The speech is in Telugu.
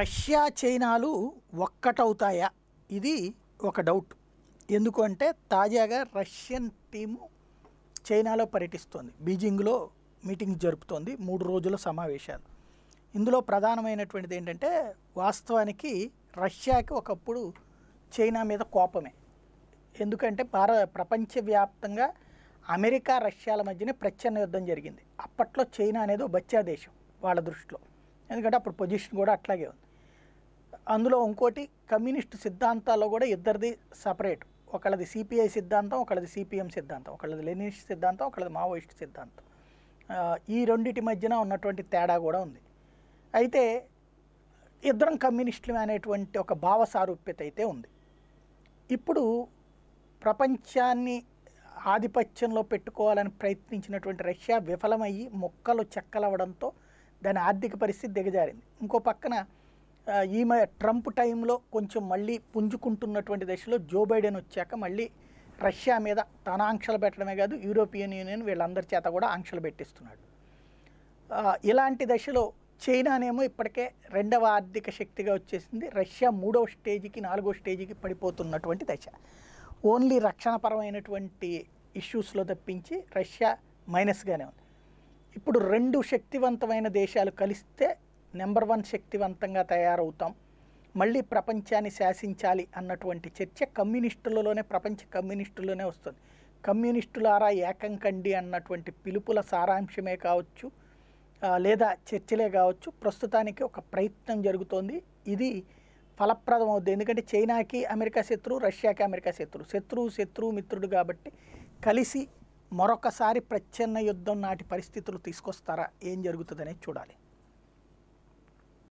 రష్యా చైనాలు ఒక్కటవుతాయా ఇది ఒక డౌట్ ఎందుకు అంటే తాజాగా రష్యన్ టీము చైనాలో పర్యటిస్తోంది బీజింగ్లో మీటింగ్ జరుపుతోంది మూడు రోజుల సమావేశాలు ఇందులో ప్రధానమైనటువంటిది ఏంటంటే వాస్తవానికి రష్యాకి ఒకప్పుడు చైనా మీద కోపమే ఎందుకంటే భార ప్రపంచవ్యాప్తంగా అమెరికా రష్యాల మధ్యనే ప్రచ్ఛన్న యుద్ధం జరిగింది అప్పట్లో చైనా అనేది బచ్చా దేశం వాళ్ళ దృష్టిలో ఎందుకంటే అప్పుడు పొజిషన్ కూడా అట్లాగే ఉంది అందులో ఇంకోటి కమ్యూనిస్ట్ సిద్ధాంతాల్లో కూడా ఇద్దరిది సపరేట్ ఒకళ్ళది సిపిఐ సిద్ధాంతం ఒకళ్ళది సిపిఎం సిద్ధాంతం ఒకళ్ళది లెనిస్ట్ సిద్ధాంతం ఒకళ్ళది మావోయిస్ట్ సిద్ధాంతం ఈ రెండింటి మధ్యన ఉన్నటువంటి తేడా కూడా ఉంది అయితే ఇద్దరం కమ్యూనిస్టులు అనేటువంటి ఒక భావ సారూప్యత అయితే ఉంది ఇప్పుడు ప్రపంచాన్ని ఆధిపత్యంలో పెట్టుకోవాలని ప్రయత్నించినటువంటి రష్యా విఫలమయ్యి మొక్కలు చెక్కలవడంతో దాని ఆర్థిక పరిస్థితి దిగజారింది ఇంకో పక్కన ఈమె ట్రంప్ టైంలో కొంచెం మళ్ళీ పుంజుకుంటున్నటువంటి దశలో జో బైడెన్ వచ్చాక మళ్ళీ రష్యా మీద తన ఆంక్షలు పెట్టడమే కాదు యూరోపియన్ యూనియన్ వీళ్ళందరి చేత కూడా ఆంక్షలు పెట్టిస్తున్నాడు ఇలాంటి దశలో చైనానేమో ఇప్పటికే రెండవ ఆర్థిక శక్తిగా వచ్చేసింది రష్యా మూడవ స్టేజీకి నాలుగో స్టేజీకి పడిపోతున్నటువంటి దశ ఓన్లీ రక్షణపరమైనటువంటి ఇష్యూస్లో తప్పించి రష్యా మైనస్గానే ఉంది ఇప్పుడు రెండు శక్తివంతమైన దేశాలు కలిస్తే నెంబర్ వన్ శక్తివంతంగా తయారవుతాం మళ్ళీ ప్రపంచాన్ని శాసించాలి అన్నటువంటి చర్చ కమ్యూనిస్టులలోనే ప్రపంచ కమ్యూనిస్టులోనే వస్తుంది కమ్యూనిస్టులారా ఏకం కండి అన్నటువంటి పిలుపుల సారాంశమే కావచ్చు లేదా చర్చలే కావచ్చు ప్రస్తుతానికి ఒక ప్రయత్నం జరుగుతోంది ఇది ఫలప్రదం అవుద్ది ఎందుకంటే చైనాకి అమెరికా శత్రువు రష్యాకి అమెరికా శత్రువు శత్రువు శత్రువు మిత్రుడు కాబట్టి కలిసి మరొకసారి ప్రచ్ఛన్న యుద్ధం నాటి పరిస్థితులు తీసుకొస్తారా ఏం జరుగుతుందనేది చూడాలి